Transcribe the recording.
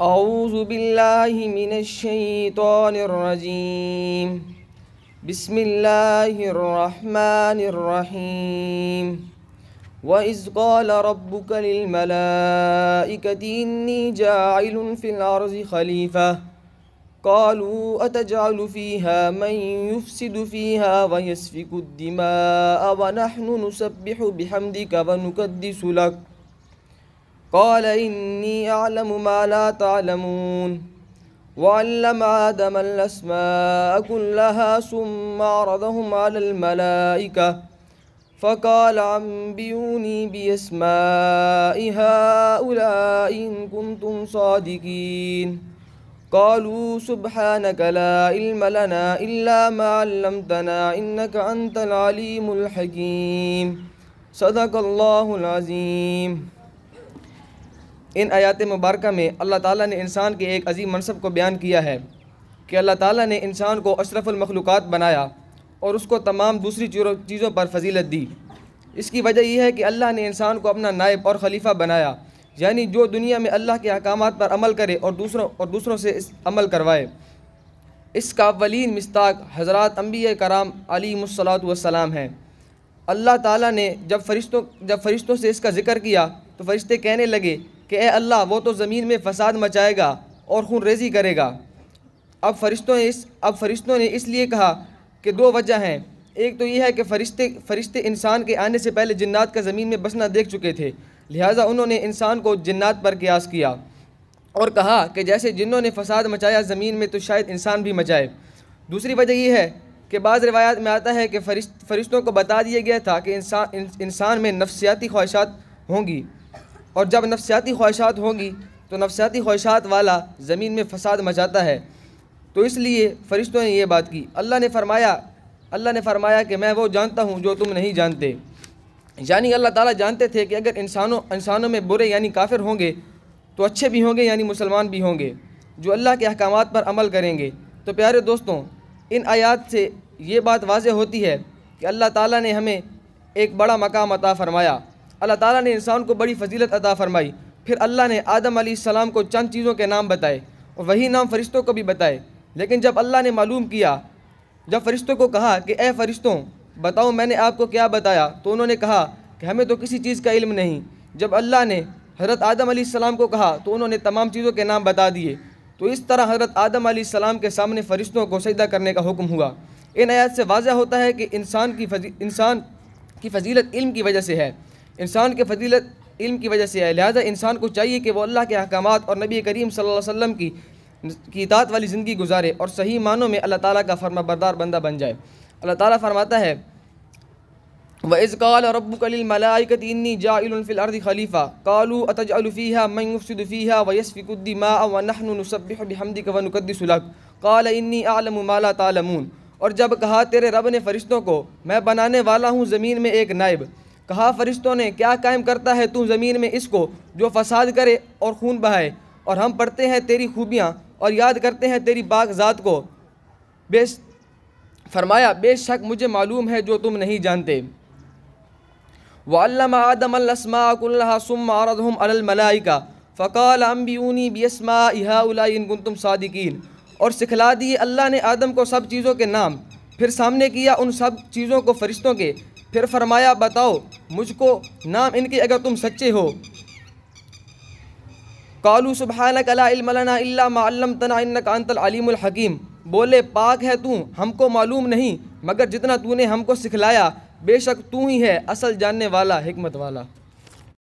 أعوذ بالله من الشيطان الرجيم بسم الله الرحمن الرحيم وإذ قال ربك للملائكة إني جاعل في الأرض خليفة قالوا أتجعل فيها من يفسد فيها ويسفك الدماء ونحن نسبح بحمدك ونقدس لك قال إني أعلم ما لا تعلمون وعلم آدم الأسماء كلها ثم عرضهم على الملائكة فقال أنبئوني بأسماء هؤلاء إن كنتم صادقين قالوا سبحانك لا علم لنا إلا ما علمتنا إنك أنت العليم الحكيم صدق الله العظيم ان آیات مبارکہ میں اللہ تعالیٰ نے انسان کے ایک عظیم منصب کو بیان کیا ہے کہ اللہ تعالیٰ نے انسان کو اشرف المخلوقات بنایا اور اس کو تمام دوسری چیزوں پر فضیلت دی اس کی وجہ یہ ہے کہ اللہ نے انسان کو اپنا نائب اور خلیفہ بنایا یعنی جو دنیا میں اللہ کے احکامات پر عمل کرے اور دوسروں اور دوسروں سے اس عمل کروائے اس کا اولین مستاق حضرات انبیاء کرام علی مسلاۃ والسلام ہیں اللہ تعالیٰ نے جب فرشتوں جب فرشتوں سے اس کا ذکر کیا تو فرشتے کہنے لگے کہ اے اللہ وہ تو زمین میں فساد مچائے گا اور خون ریزی کرے گا اب فرشتوں اس اب فرشتوں نے اس لیے کہا کہ دو وجہ ہیں ایک تو یہ ہے کہ فرشتے فرشتے انسان کے آنے سے پہلے جنات کا زمین میں بسنا دیکھ چکے تھے لہٰذا انہوں نے انسان کو جنات پر قیاس کیا اور کہا کہ جیسے جنہوں نے فساد مچایا زمین میں تو شاید انسان بھی مچائے دوسری وجہ یہ ہے کہ بعض روایات میں آتا ہے کہ فرشت فرشتوں کو بتا دیا گیا تھا کہ انسان انسان میں نفسیاتی خواہشات ہوں گی اور جب نفسیاتی خواہشات ہوں گی تو نفسیاتی خواہشات والا زمین میں فساد مچاتا ہے تو اس لیے فرشتوں نے یہ بات کی اللہ نے فرمایا اللہ نے فرمایا کہ میں وہ جانتا ہوں جو تم نہیں جانتے یعنی اللہ تعالیٰ جانتے تھے کہ اگر انسانوں انسانوں میں برے یعنی کافر ہوں گے تو اچھے بھی ہوں گے یعنی مسلمان بھی ہوں گے جو اللہ کے احکامات پر عمل کریں گے تو پیارے دوستوں ان آیات سے یہ بات واضح ہوتی ہے کہ اللہ تعالیٰ نے ہمیں ایک بڑا مقام عطا فرمایا اللہ تعالیٰ نے انسان کو بڑی فضیلت عطا فرمائی پھر اللہ نے آدم علیہ السلام کو چند چیزوں کے نام بتائے اور وہی نام فرشتوں کو بھی بتائے لیکن جب اللہ نے معلوم کیا جب فرشتوں کو کہا کہ اے فرشتوں بتاؤ میں نے آپ کو کیا بتایا تو انہوں نے کہا کہ ہمیں تو کسی چیز کا علم نہیں جب اللہ نے حضرت آدم علیہ السلام کو کہا تو انہوں نے تمام چیزوں کے نام بتا دیے تو اس طرح حضرت آدم علیہ السلام کے سامنے فرشتوں کو سجدہ کرنے کا حکم ہوا ان آیات سے واضح ہوتا ہے کہ انسان کی انسان کی فضیلت علم کی وجہ سے ہے انسان کے فضیلت علم کی وجہ سے ہے لہذا انسان کو چاہیے کہ وہ اللہ کے احکامات اور نبی کریم صلی اللہ علیہ وسلم کی کی اطاعت والی زندگی گزارے اور صحیح معنوں میں اللہ تعالیٰ کا فرما بردار بندہ بن جائے اللہ تعالیٰ فرماتا ہے خَلِيفَةً کال أَتَجْعَلُ فِيهَا مَنْ يُفْسِدُ جا وَيَسْفِكُ الدِّمَاءَ خلیفہ کالو بِحَمْدِكَ وَنُقَدِّسُ لَكَ سلق کال انی عالم مالا تالمون اور جب کہا تیرے رب نے فرشتوں کو میں بنانے والا ہوں زمین میں ایک نائب کہا فرشتوں نے کیا قائم کرتا ہے تم زمین میں اس کو جو فساد کرے اور خون بہائے اور ہم پڑھتے ہیں تیری خوبیاں اور یاد کرتے ہیں تیری باغ ذات کو فرمایا بے شک مجھے معلوم ہے جو تم نہیں جانتے وعلم آدم الاسماء كلها ثم عرضهم على فقال باسماء هؤلاء ان كنتم صادقين اور سکھلا دیے اللہ نے آدم کو سب چیزوں کے نام پھر سامنے کیا ان سب چیزوں کو فرشتوں کے پھر فرمایا بتاؤ مجھ کو نام ان کے اگر تم سچے ہو لا علم لنا الا ما علمتنا انک انت العلیم الحکیم بولے پاک ہے تو ہم کو معلوم نہیں مگر جتنا تو نے ہم کو سکھلایا بے شک تو ہی ہے اصل جاننے والا حکمت والا